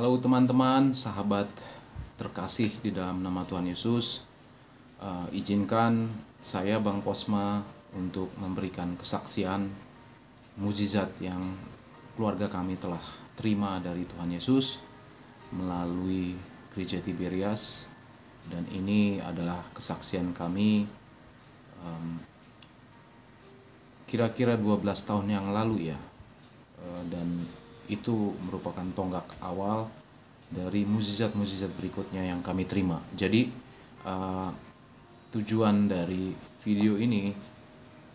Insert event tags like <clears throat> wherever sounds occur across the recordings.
Halo teman-teman, sahabat terkasih di dalam nama Tuhan Yesus. Uh, izinkan saya Bang Posma untuk memberikan kesaksian mujizat yang keluarga kami telah terima dari Tuhan Yesus melalui gereja Tiberias dan ini adalah kesaksian kami um, kira-kira 12 tahun yang lalu ya eh, dan itu merupakan tonggak awal dari mukjizat-mukjizat berikutnya yang kami terima. Jadi uh, tujuan dari video ini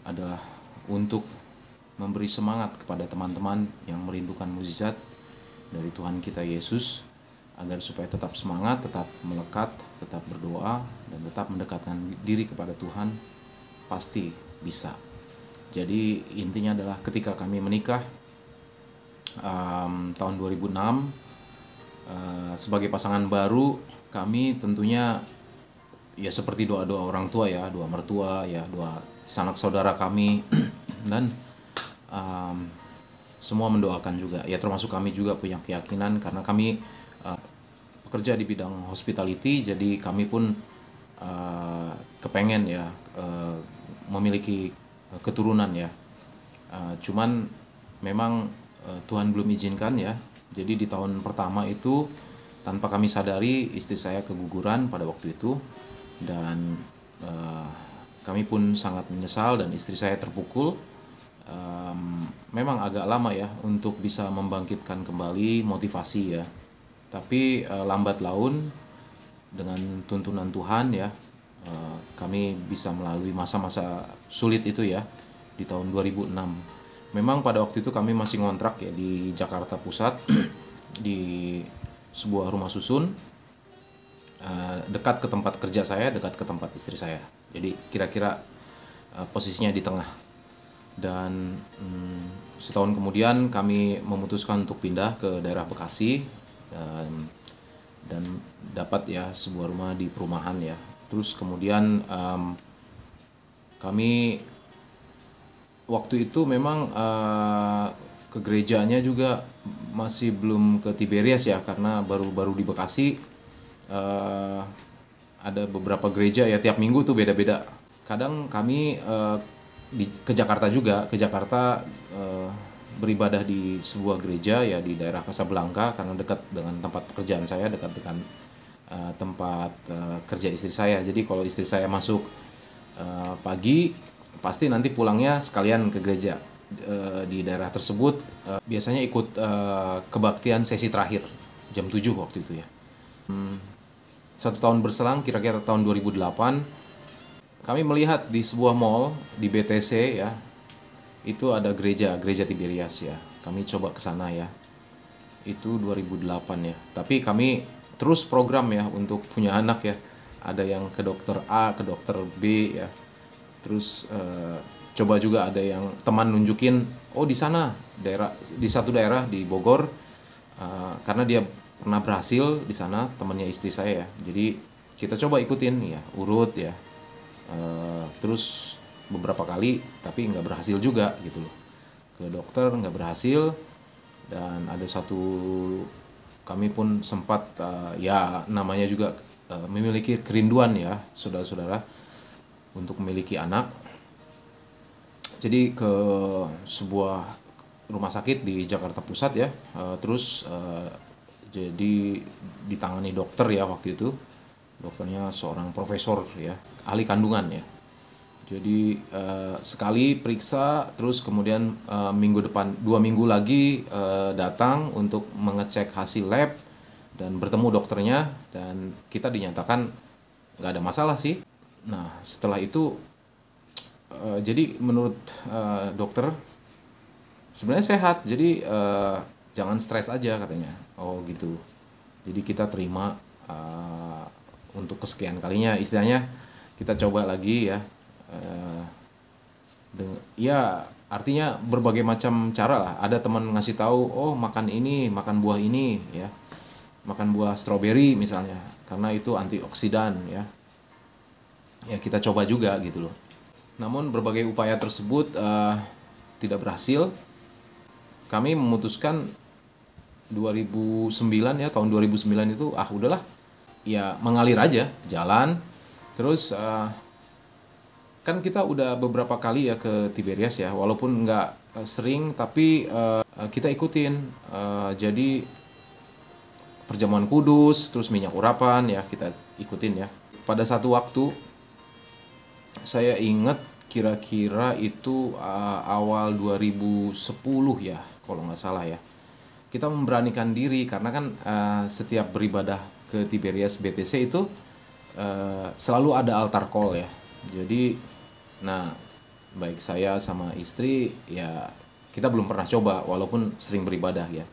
adalah untuk memberi semangat kepada teman-teman yang merindukan mukjizat dari Tuhan kita Yesus agar supaya tetap semangat, tetap melekat, tetap berdoa dan tetap mendekatkan diri kepada Tuhan pasti bisa. Jadi intinya adalah ketika kami menikah um, tahun 2006 uh, sebagai pasangan baru kami tentunya ya seperti doa-doa orang tua ya, doa mertua ya, doa sanak saudara kami <clears throat> dan um, semua mendoakan juga. Ya termasuk kami juga punya keyakinan karena kami uh, bekerja di bidang hospitality jadi kami pun uh, kepengen ya uh, memiliki keturunan ya. Uh, cuman memang Eh, Tuhan belum izinkan ya. Jadi di tahun pertama itu tanpa kami sadari istri saya keguguran pada waktu itu dan uh, kami pun sangat menyesal dan istri saya terpukul. Um, memang agak lama ya untuk bisa membangkitkan kembali motivasi ya. Tapi uh, lambat laun dengan tuntunan Tuhan ya uh, kami bisa melalui masa-masa sulit itu ya di tahun 2006 memang pada waktu itu kami masih ngontrak ya di Jakarta Pusat <clears throat> di sebuah rumah susun eh, dekat ke tempat kerja saya dekat ke tempat istri saya jadi kira-kira eh, posisinya di tengah dan mm, setahun kemudian kami memutuskan untuk pindah ke daerah Bekasi dan, dan dapat ya sebuah rumah di perumahan ya terus kemudian kami waktu itu memang uh, ke gerejanya juga masih belum ke Tiberias ya karena baru-baru di Bekasi uh, ada beberapa gereja ya tiap minggu tuh beda-beda. Kadang kami uh, di ke Jakarta juga ke Jakarta uh, beribadah di sebuah gereja ya di daerah Kasablanka karena dekat dengan tempat pekerjaan saya dekat dengan uh, tempat uh, kerja istri saya. Jadi kalau istri saya masuk uh, pagi pasti nanti pulangnya sekalian ke gereja eh, di daerah tersebut eh, biasanya ikut eh, kebaktian sesi terakhir jam 7 waktu itu ya. Hmm. satu tahun berselang kira-kira tahun 2008 kami melihat di sebuah mall di BTC ya itu ada gereja gereja Tiberias ya kami coba ke sana ya itu 2008 ya tapi kami terus program ya untuk punya anak ya ada yang ke dokter A ke dokter B ya terus uh, coba juga ada yang teman nunjukin oh di sana daerah di satu daerah di Bogor uh, karena dia pernah berhasil di sana temannya istri saya ya. jadi kita coba ikutin ya urut ya uh, terus beberapa kali tapi nggak berhasil juga gitu loh ke dokter nggak berhasil dan ada satu kami pun sempat uh, ya namanya juga uh, memiliki kerinduan ya saudara-saudara untuk memiliki anak. Jadi ke sebuah rumah sakit di Jakarta Pusat ya, eh, terus eh, jadi ditangani dokter ya waktu itu. Dokternya seorang profesor ya, ahli kandungan ya. Jadi eh, sekali periksa, terus kemudian minggu depan dua minggu lagi datang untuk mengecek hasil lab dan bertemu dokternya dan kita dinyatakan nggak ada masalah sih Nah, setelah itu uh, jadi menurut uh, dokter sebenarnya sehat. Jadi uh, jangan stres aja katanya. Oh, gitu. Jadi kita terima uh, untuk kesekian kalinya istilahnya kita coba lagi ya. Uh, ya artinya berbagai macam cara lah. Ada teman ngasih tahu, "Oh, makan ini, makan buah ini," ya. Makan buah stroberi misalnya, karena itu antioksidan ya ya kita coba juga gitu loh. Namun berbagai upaya tersebut uh, tidak berhasil. Kami memutuskan 2009 ya tahun 2009 itu ah udahlah ya mengalir aja jalan terus uh, kan kita udah beberapa kali ya ke Tiberias ya walaupun nggak eh, sering tapi uh, kita ikutin uh, jadi perjamuan kudus terus minyak urapan ya kita ikutin ya pada satu waktu saya ingat kira-kira itu uh, awal 2010 ya kalau nggak salah ya kita memberanikan diri karena kan uh, setiap beribadah ke Tiberias BTC itu uh, selalu ada altar call ya jadi nah baik saya sama istri ya kita belum pernah coba walaupun sering beribadah ya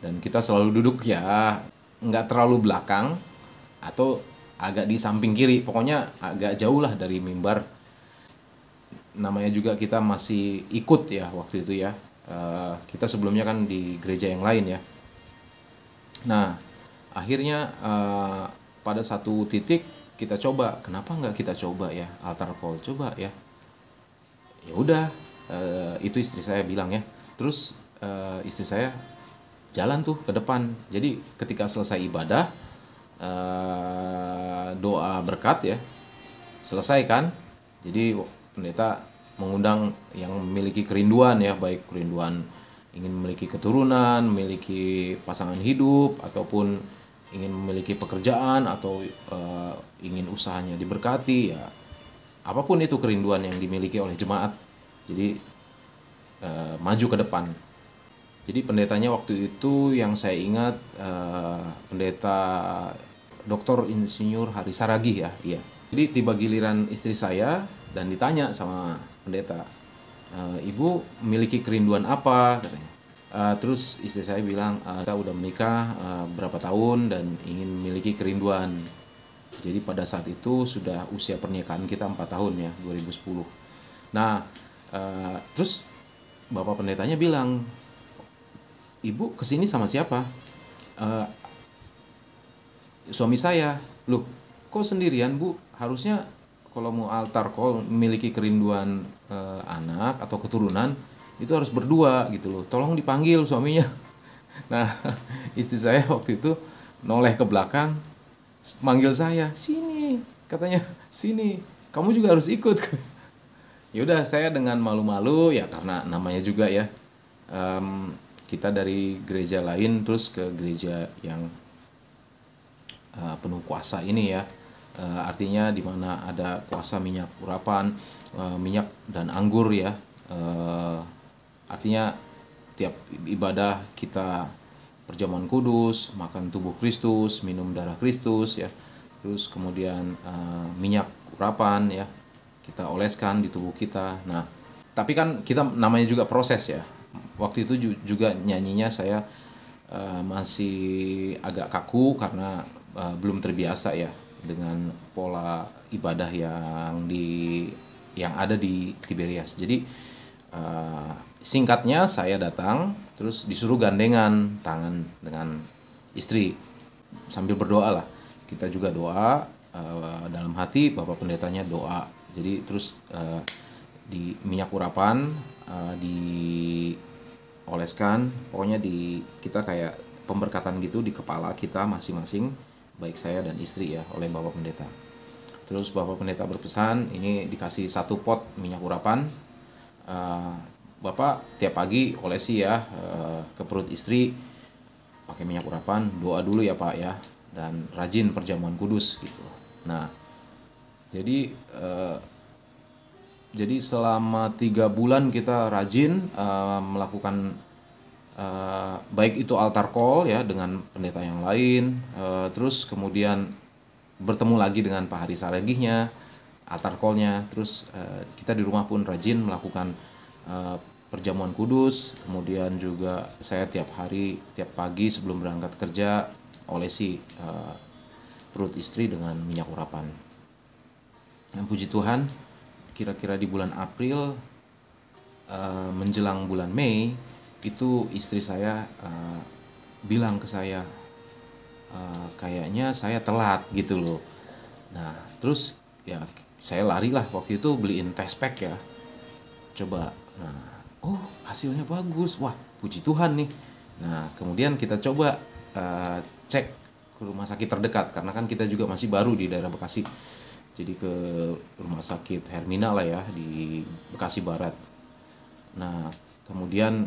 dan kita selalu duduk ya nggak terlalu belakang atau agak di samping kiri pokoknya agak jauh lah dari mimbar namanya juga kita masih ikut ya waktu itu ya uh, kita sebelumnya kan di gereja yang lain ya nah akhirnya uh, pada satu titik kita coba kenapa nggak kita coba ya altar call coba ya ya udah uh, itu istri saya bilang ya terus uh, istri saya jalan tuh ke depan jadi ketika selesai ibadah Eh, doa berkat ya selesai kan jadi pendeta mengundang yang memiliki kerinduan ya baik kerinduan ingin memiliki keturunan memiliki pasangan hidup ataupun ingin memiliki pekerjaan atau uh, ingin usahanya diberkati ya apapun itu kerinduan yang dimiliki oleh jemaat jadi uh, maju ke depan jadi pendetanya waktu itu yang saya ingat uh, pendeta Dr. Insinyur Hari Saragih ya, iya. Jadi tiba giliran istri saya dan ditanya sama pendeta, e, ibu memiliki kerinduan apa? Katanya. E, terus istri saya bilang, e, kita udah menikah e, berapa tahun dan ingin memiliki kerinduan. Jadi pada saat itu sudah usia pernikahan kita 4 tahun ya, 2010. Nah, e, terus bapak pendetanya bilang, ibu kesini sama siapa? suami saya loh kok sendirian bu harusnya kalau mau altar call memiliki kerinduan e, anak atau keturunan itu harus berdua gitu loh tolong dipanggil suaminya <laughs> nah <laughs> istri saya waktu itu noleh ke belakang manggil saya sini katanya <laughs> sini kamu juga harus ikut yaudah saya dengan malu-malu ya karena namanya juga ya um, kita dari gereja lain terus ke gereja yang Eh, penuh kuasa ini ya eh, artinya di mana ada kuasa minyak urapan eh, minyak dan anggur ya artinya tiap ibadah kita perjamuan kudus makan tubuh Kristus minum darah Kristus ya terus kemudian minyak urapan ya kita oleskan di tubuh kita nah tapi kan kita namanya juga proses ya waktu itu juga nyanyinya saya masih agak kaku karena uh, belum terbiasa ya dengan pola ibadah yang di yang ada di Tiberias. Jadi uh, singkatnya saya datang terus disuruh gandengan tangan dengan istri sambil berdoa lah. Kita juga doa uh, dalam hati Bapak pendetanya doa. Jadi terus uh, di minyak urapan uh, di oleskan pokoknya di kita kayak pemberkatan gitu di kepala kita masing-masing baik saya dan istri ya oleh Bapak Pendeta. Terus Bapak Pendeta berpesan ini dikasih satu pot minyak urapan. Uh, Bapak tiap pagi olesi ya uh, ke perut istri pakai minyak urapan, doa dulu ya Pak ya dan rajin perjamuan kudus gitu. Nah, jadi uh, jadi selama tiga bulan kita rajin uh, melakukan Eh, baik itu altar call ya dengan pendeta yang lain uh, terus kemudian bertemu lagi dengan Pak Hari Saragihnya altar callnya terus uh, kita di rumah pun rajin melakukan uh, perjamuan kudus kemudian juga saya tiap hari tiap pagi sebelum berangkat kerja olesi uh, perut istri dengan minyak urapan dan nah, puji Tuhan kira-kira di bulan April uh, menjelang bulan Mei itu istri saya uh, bilang ke saya uh, kayaknya saya telat gitu loh nah terus ya saya lari lah waktu itu beliin test pack ya coba nah oh hasilnya bagus wah puji Tuhan nih nah kemudian kita coba uh, cek ke rumah sakit terdekat karena kan kita juga masih baru di daerah Bekasi jadi ke rumah sakit Hermina lah ya di Bekasi Barat nah kemudian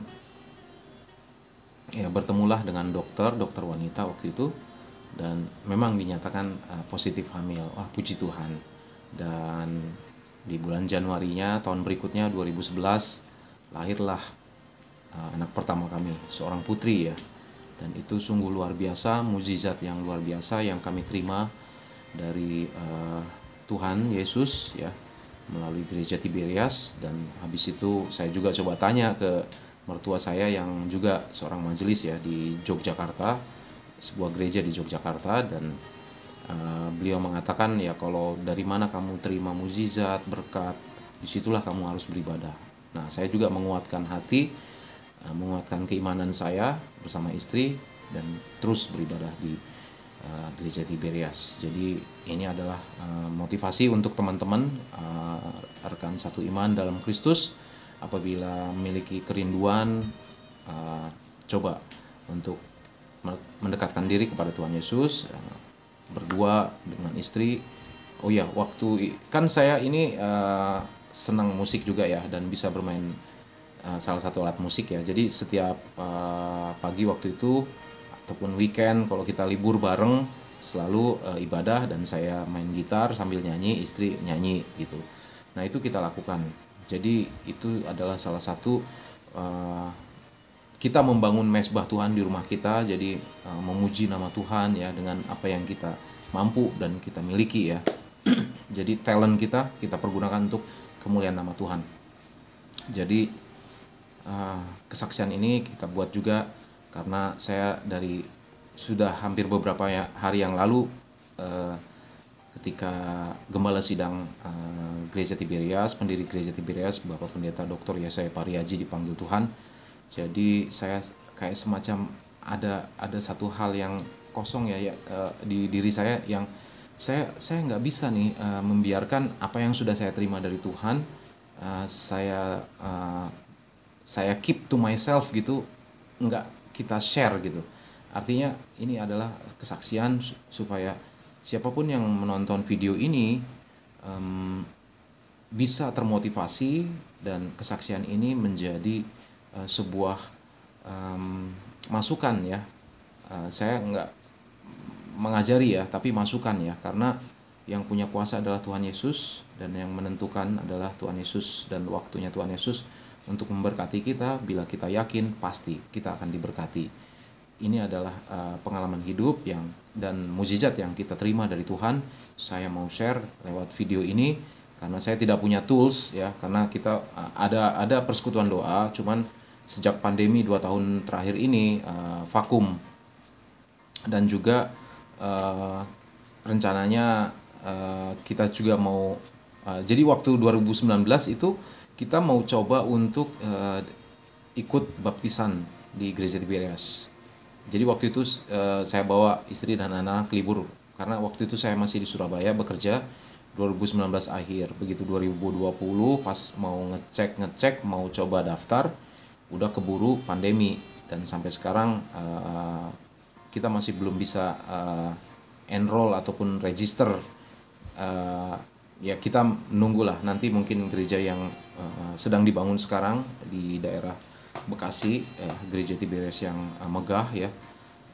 ya bertemulah dengan dokter dokter wanita waktu itu dan memang dinyatakan uh, positif hamil wah puji Tuhan dan di bulan Januarinya tahun berikutnya 2011 lahirlah uh, anak pertama kami seorang putri ya dan itu sungguh luar biasa mujizat yang luar biasa yang kami terima dari uh, Tuhan Yesus ya melalui gereja Tiberias dan habis itu saya juga coba tanya ke mertua saya yang juga seorang majelis ya di Yogyakarta sebuah gereja di Yogyakarta dan uh, beliau mengatakan ya kalau dari mana kamu terima mujizat berkat disitulah kamu harus beribadah nah saya juga menguatkan hati uh, menguatkan keimanan saya bersama istri dan terus beribadah di uh, gereja Tiberias jadi ini adalah uh, motivasi untuk teman-teman uh, rekan satu iman dalam Kristus apabila memiliki kerinduan uh, coba untuk mendekatkan diri kepada Tuhan Yesus uh, berdua dengan istri oh ya waktu kan saya ini uh, senang musik juga ya dan bisa bermain uh, salah satu alat musik ya jadi setiap uh, pagi waktu itu ataupun weekend kalau kita libur bareng selalu uh, ibadah dan saya main gitar sambil nyanyi istri nyanyi gitu nah itu kita lakukan jadi itu adalah salah satu uh, kita membangun mesbah Tuhan di rumah kita jadi uh, memuji nama Tuhan ya dengan apa yang kita mampu dan kita miliki ya. <clears throat> jadi talent kita kita pergunakan untuk kemuliaan nama Tuhan. Jadi uh, kesaksian ini kita buat juga karena saya dari sudah hampir beberapa ya, hari yang lalu uh, ketika gembala sidang uh, gereja Tiberias, pendiri gereja Tiberias, Bapak Pendeta Dr. Yesaya Pariaji dipanggil Tuhan. Jadi saya kayak semacam ada ada satu hal yang kosong ya, ya uh, di diri saya yang saya saya nggak bisa nih uh, membiarkan apa yang sudah saya terima dari Tuhan uh, saya uh, saya keep to myself gitu nggak kita share gitu artinya ini adalah kesaksian supaya siapapun yang menonton video ini um, bisa termotivasi dan kesaksian ini menjadi uh, sebuah um, masukan ya uh, saya nggak mengajari ya tapi masukan ya karena yang punya kuasa adalah Tuhan Yesus dan yang menentukan adalah Tuhan Yesus dan waktunya Tuhan Yesus untuk memberkati kita bila kita yakin pasti kita akan diberkati ini adalah uh, pengalaman hidup yang dan mujizat yang kita terima dari Tuhan. Saya mau share lewat video ini karena saya tidak punya tools ya karena kita uh, ada ada persekutuan doa cuman sejak pandemi dua tahun terakhir ini uh, vakum dan juga uh, rencananya uh, kita juga mau uh, jadi waktu 2019 itu kita mau coba untuk uh, ikut baptisan di gereja Tiberias jadi waktu itu uh, saya bawa istri dan anak-anak libur karena waktu itu saya masih di Surabaya bekerja 2019 akhir. Begitu 2020 pas mau ngecek-ngecek, mau coba daftar, udah keburu pandemi dan sampai sekarang uh, kita masih belum bisa uh, enroll ataupun register uh, ya kita nunggulah nanti mungkin gereja yang uh, sedang dibangun sekarang di daerah Bekasi eh, gereja Tiberias yang eh, megah ya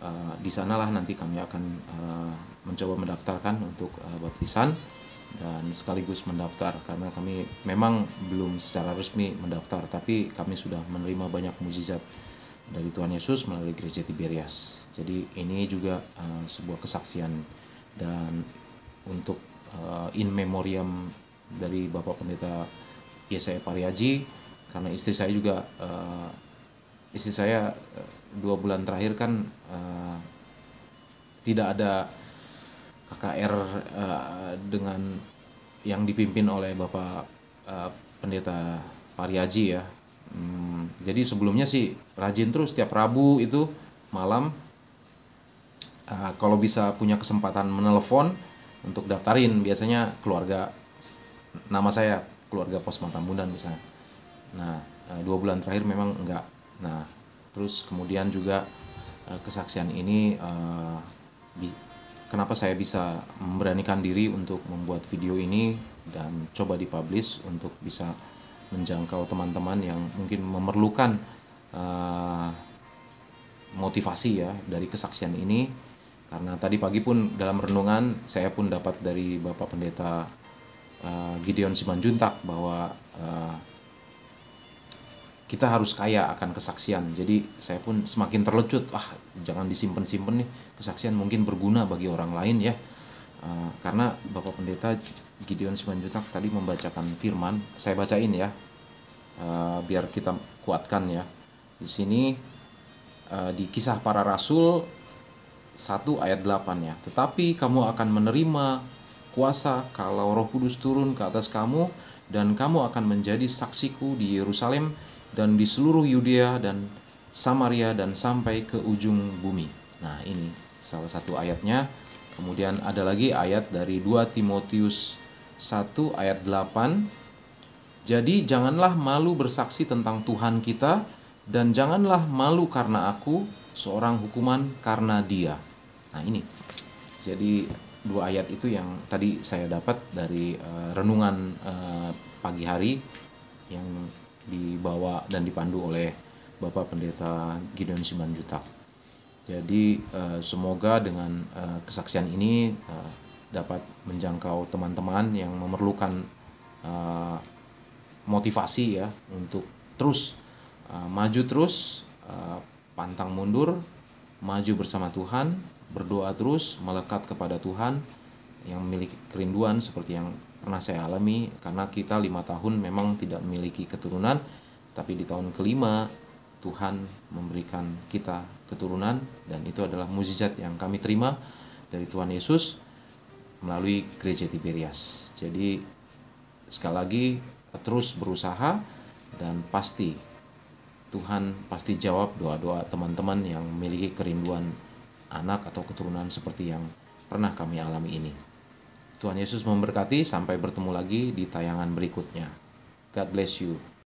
eh, di sanalah nanti kami akan eh, mencoba mendaftarkan untuk eh, baptisan dan sekaligus mendaftar karena kami memang belum secara resmi mendaftar tapi kami sudah menerima banyak mujizat dari Tuhan Yesus melalui gereja Tiberias jadi ini juga uh, sebuah kesaksian dan untuk uh, in memoriam dari Bapak Pendeta Yesaya Pariaji karena istri saya juga uh, istri saya uh, dua bulan terakhir kan uh, tidak ada KKR uh, dengan yang dipimpin oleh Bapak uh, Pendeta Pariaji ya. Hmm, jadi sebelumnya sih rajin terus setiap Rabu itu malam uh, kalau bisa punya kesempatan menelpon untuk daftarin biasanya keluarga nama saya keluarga pos Matambunan misalnya Nah, eh, dua bulan terakhir memang enggak. Nah, terus kemudian juga eh, kesaksian ini eh, kenapa saya bisa memberanikan diri untuk membuat video ini dan coba dipublish untuk bisa menjangkau teman-teman yang mungkin memerlukan motivasi ya dari kesaksian ini karena tadi pagi pun dalam renungan saya pun dapat dari Bapak Pendeta Gideon Simanjuntak bahwa kita harus kaya akan kesaksian. Jadi saya pun semakin terlecut, ah jangan disimpan-simpan nih kesaksian mungkin berguna bagi orang lain ya. Uh, karena Bapak Pendeta Gideon Simanjuntak tadi membacakan firman, saya bacain ya. Uh, biar kita kuatkan ya. Di sini uh, di kisah para rasul 1 ayat 8 ya. Tetapi kamu akan menerima kuasa kalau Roh Kudus turun ke atas kamu dan kamu akan menjadi saksiku di Yerusalem dan di seluruh Yudea dan Samaria dan sampai ke ujung bumi. Nah, ini salah satu ayatnya. Kemudian ada lagi ayat dari 2 Timotius 1 ayat 8. Jadi janganlah malu bersaksi tentang Tuhan kita dan janganlah malu karena aku seorang hukuman karena dia. Nah, ini. Jadi dua ayat itu yang tadi saya dapat dari uh, renungan uh, pagi hari yang dibawa dan dipandu oleh Bapak Pendeta Gideon Simanjutak. Jadi eh, semoga dengan eh, kesaksian ini eh, dapat menjangkau teman-teman yang memerlukan motivasi ya untuk terus maju terus, pantang mundur, maju bersama Tuhan, berdoa terus, melekat kepada Tuhan yang memiliki kerinduan seperti yang pernah saya alami karena kita lima tahun memang tidak memiliki keturunan tapi di tahun kelima Tuhan memberikan kita keturunan dan itu adalah mukjizat yang kami terima dari Tuhan Yesus melalui gereja Tiberias. Jadi sekali lagi terus berusaha dan pasti Tuhan pasti jawab doa-doa teman-teman yang memiliki kerinduan anak atau keturunan seperti yang pernah kami alami ini. Tuhan Yesus memberkati, sampai bertemu lagi di tayangan berikutnya. God bless you.